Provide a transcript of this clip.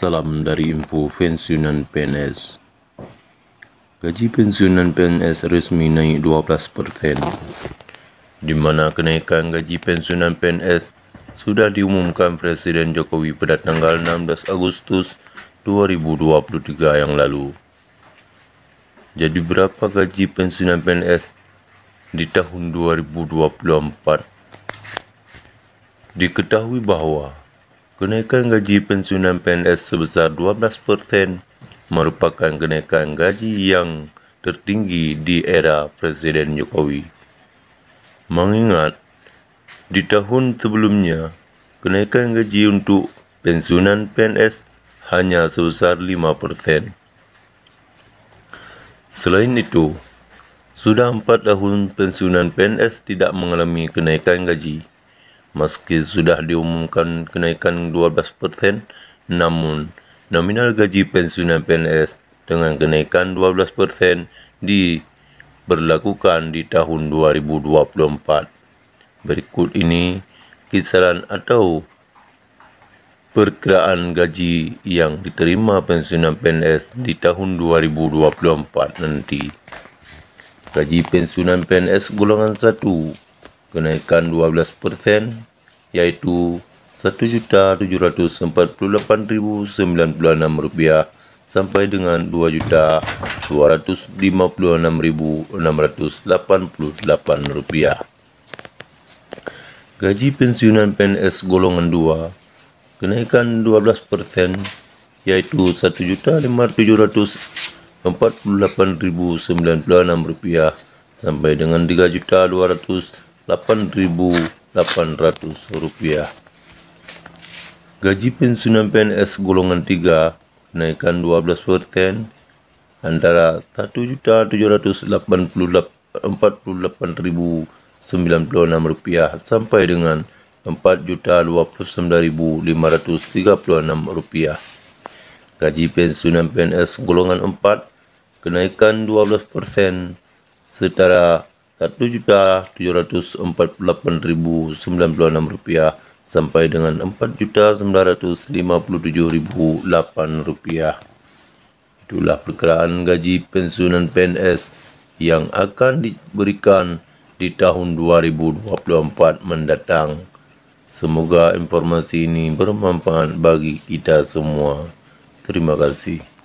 Salam dari info pensiunan PNS Gaji pensiunan PNS resmi naik 12% di mana kenaikan gaji pensiunan PNS sudah diumumkan Presiden Jokowi pada tanggal 16 Agustus 2023 yang lalu. Jadi berapa gaji pensiunan PNS di tahun 2024? Diketahui bahwa Kenaikan gaji pensiunan PNS sebesar 12% merupakan kenaikan gaji yang tertinggi di era Presiden Jokowi. Mengingat di tahun sebelumnya, kenaikan gaji untuk pensiunan PNS hanya sebesar 5%. Selain itu, sudah 4 tahun pensiunan PNS tidak mengalami kenaikan gaji. Meski sudah diumumkan kenaikan 12%, namun nominal gaji pensiunan PNS dengan kenaikan 12% diberlakukan di tahun 2024. Berikut ini kisaran atau perkiraan gaji yang diterima pensiunan PNS di tahun 2024 nanti. Gaji pensiunan PNS golongan 1 kenaikan 12% iaitu RM1,748,096 sampai dengan RM2,256,688 Gaji pensiunan PNS golongan 2 kenaikan 12% iaitu RM1,548,096 sampai dengan 3 juta Rp8.800. Gaji pensiunan PNS golongan 3 kenaikan 12 persen antara rp rupiah sampai dengan Rp4.029.536. Gaji pensiunan PNS golongan 4 kenaikan 12 persen setara 1.748.096 rupiah sampai dengan 4.957.008 rupiah. Itulah perkiraan gaji pensiunan PNS yang akan diberikan di tahun 2024 mendatang. Semoga informasi ini bermanfaat bagi kita semua. Terima kasih.